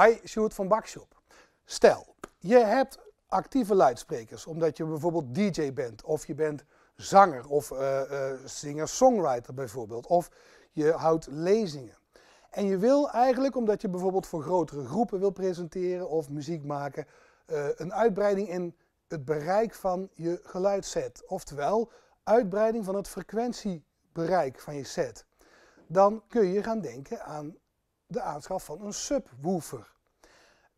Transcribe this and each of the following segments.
Hi, Sjoerd van Bakshop. Stel, je hebt actieve luidsprekers, omdat je bijvoorbeeld DJ bent, of je bent zanger, of uh, singer-songwriter bijvoorbeeld, of je houdt lezingen. En je wil eigenlijk, omdat je bijvoorbeeld voor grotere groepen wil presenteren of muziek maken, eh, een uitbreiding in het bereik van je geluidset, Oftewel, uitbreiding van het frequentiebereik van je set, dan kun je gaan denken aan de aanschaf van een subwoofer.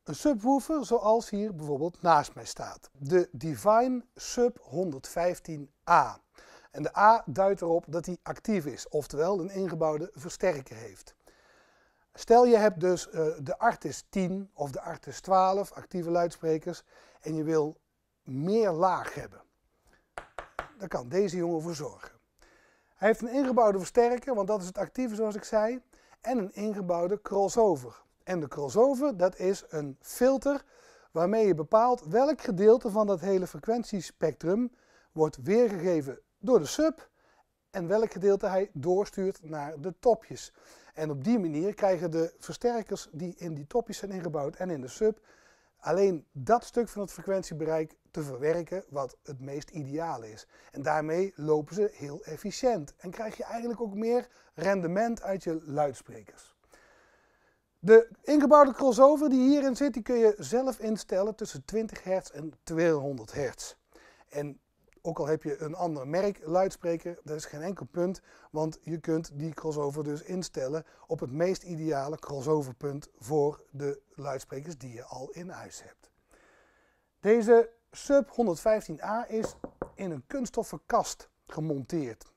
Een subwoofer zoals hier bijvoorbeeld naast mij staat. De Divine Sub 115A. En de A duidt erop dat hij actief is, oftewel een ingebouwde versterker heeft. Stel je hebt dus eh, de Artis 10 of de Artis 12 actieve luidsprekers en je wil meer laag hebben. Daar kan deze jongen voor zorgen. Hij heeft een ingebouwde versterker, want dat is het actieve zoals ik zei. En een ingebouwde crossover. En de crossover, dat is een filter waarmee je bepaalt welk gedeelte van dat hele frequentiespectrum wordt weergegeven door de sub en welk gedeelte hij doorstuurt naar de topjes. En op die manier krijgen de versterkers die in die topjes zijn ingebouwd en in de sub alleen dat stuk van het frequentiebereik te verwerken wat het meest ideaal is. En daarmee lopen ze heel efficiënt en krijg je eigenlijk ook meer rendement uit je luidsprekers. De ingebouwde crossover die hierin zit, die kun je zelf instellen tussen 20 Hz en 200 Hz. En ook al heb je een ander merk luidspreker, dat is geen enkel punt, want je kunt die crossover dus instellen op het meest ideale crossoverpunt voor de luidsprekers die je al in huis hebt. Deze Sub 115A is in een kunststoffen kast gemonteerd.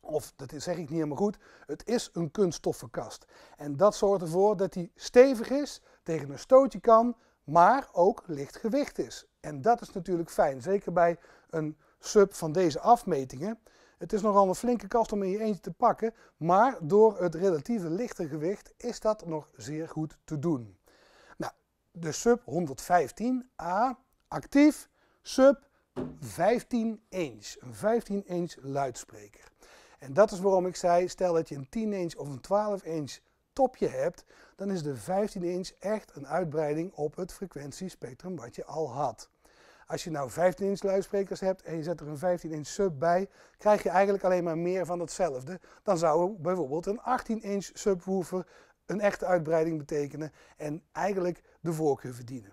Of, dat zeg ik niet helemaal goed, het is een kunststoffen kast. En dat zorgt ervoor dat hij stevig is, tegen een stootje kan, maar ook licht gewicht is. En dat is natuurlijk fijn, zeker bij een sub van deze afmetingen. Het is nogal een flinke kast om in je eentje te pakken, maar door het relatieve lichte gewicht is dat nog zeer goed te doen. Nou, de sub 115A actief, sub 15 inch, een 15 inch luidspreker. En dat is waarom ik zei, stel dat je een 10 inch of een 12 inch topje hebt, dan is de 15 inch echt een uitbreiding op het frequentiespectrum wat je al had. Als je nou 15 inch luidsprekers hebt en je zet er een 15 inch sub bij, krijg je eigenlijk alleen maar meer van hetzelfde. Dan zou bijvoorbeeld een 18 inch subwoofer een echte uitbreiding betekenen en eigenlijk de voorkeur verdienen.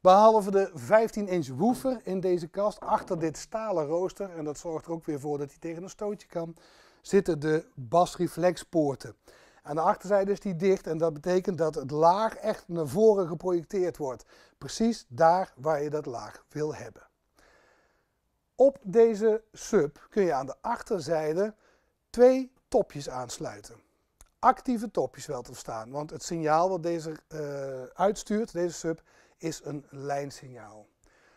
Behalve de 15 inch woofer in deze kast, achter dit stalen rooster, en dat zorgt er ook weer voor dat hij tegen een stootje kan, zitten de basreflexpoorten. Aan de achterzijde is die dicht en dat betekent dat het laag echt naar voren geprojecteerd wordt. Precies daar waar je dat laag wil hebben. Op deze sub kun je aan de achterzijde twee topjes aansluiten. Actieve topjes wel te staan, want het signaal wat deze eh, uitstuurt, deze sub, is een lijnsignaal.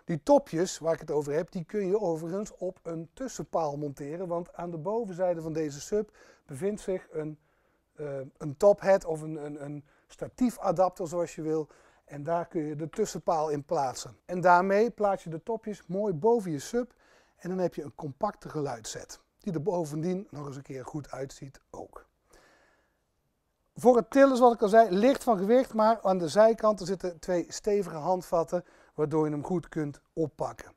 Die topjes waar ik het over heb, die kun je overigens op een tussenpaal monteren, want aan de bovenzijde van deze sub bevindt zich een eh, een tophead of een, een, een statiefadapter zoals je wil. En daar kun je de tussenpaal in plaatsen. En daarmee plaats je de topjes mooi boven je sub en dan heb je een compacte geluidset. Die er bovendien nog eens een keer goed uitziet ook. Voor het tillen, zoals ik al zei, licht van gewicht, maar aan de zijkanten zitten twee stevige handvatten, waardoor je hem goed kunt oppakken.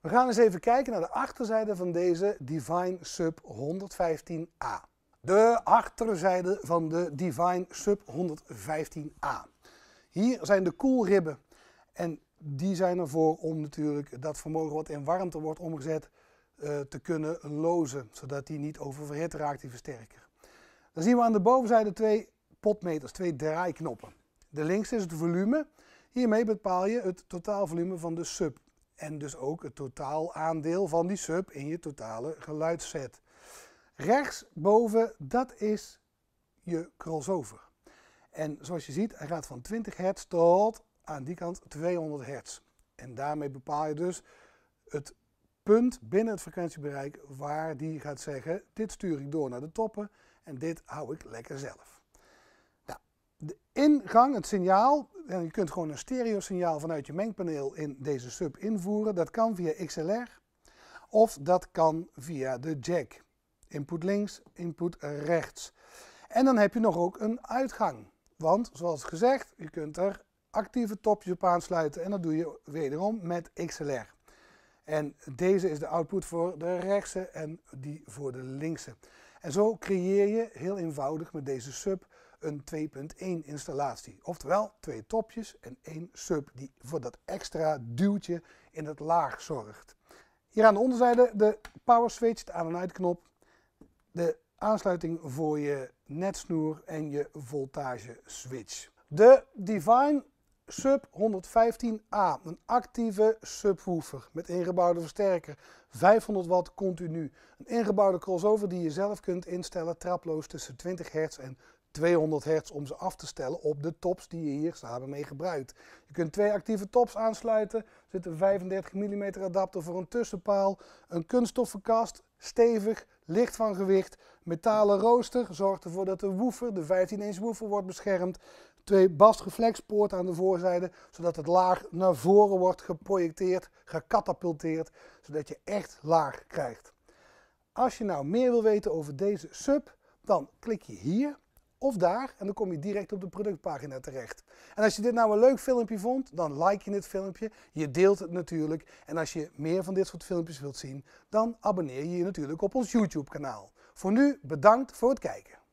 We gaan eens even kijken naar de achterzijde van deze Divine Sub 115A. De achterzijde van de Divine Sub 115A. Hier zijn de koelribben en die zijn ervoor om natuurlijk dat vermogen wat in warmte wordt omgezet eh, te kunnen lozen, zodat die niet oververhit raakt, die versterker. Dan zien we aan de bovenzijde twee potmeters, twee draaiknoppen. De linkse is het volume. Hiermee bepaal je het totaalvolume van de sub en dus ook het totaal aandeel van die sub in je totale geluidsset. Rechtsboven, dat is je crossover. En zoals je ziet, hij gaat van 20 hertz tot aan die kant 200 hertz. En daarmee bepaal je dus het punt binnen het frequentiebereik waar die gaat zeggen, dit stuur ik door naar de toppen en dit hou ik lekker zelf. Nou, de ingang, het signaal, je kunt gewoon een stereo signaal vanuit je mengpaneel in deze sub invoeren. Dat kan via XLR of dat kan via de jack. Input links, input rechts. En dan heb je nog ook een uitgang. Want zoals gezegd, je kunt er actieve topjes op aansluiten en dat doe je wederom met XLR. En deze is de output voor de rechtse en die voor de linkse. En zo creëer je heel eenvoudig met deze sub een 2.1 installatie. Oftewel twee topjes en één sub die voor dat extra duwtje in het laag zorgt. Hier aan de onderzijde de power switch, de aan- en uitknop de aansluiting voor je netsnoer en je voltage switch. De Divine Sub 115A, een actieve subwoofer met ingebouwde versterker, 500 watt continu. Een ingebouwde crossover die je zelf kunt instellen traploos tussen 20 Hz en 200 hertz om ze af te stellen op de tops die je hier samen mee gebruikt. Je kunt twee actieve tops aansluiten. Er zit een 35 mm adapter voor een tussenpaal, een kunststoffen kast, stevig, licht van gewicht, metalen rooster zorgt ervoor dat de woofer, de 15 inch woofer wordt beschermd. Twee basreflexpoorten aan de voorzijde, zodat het laag naar voren wordt geprojecteerd, gecatapulteerd, zodat je echt laag krijgt. Als je nou meer wil weten over deze sub, dan klik je hier of daar en dan kom je direct op de productpagina terecht. En als je dit nou een leuk filmpje vond, dan like je dit filmpje, je deelt het natuurlijk en als je meer van dit soort filmpjes wilt zien, dan abonneer je je natuurlijk op ons YouTube kanaal. Voor nu bedankt voor het kijken.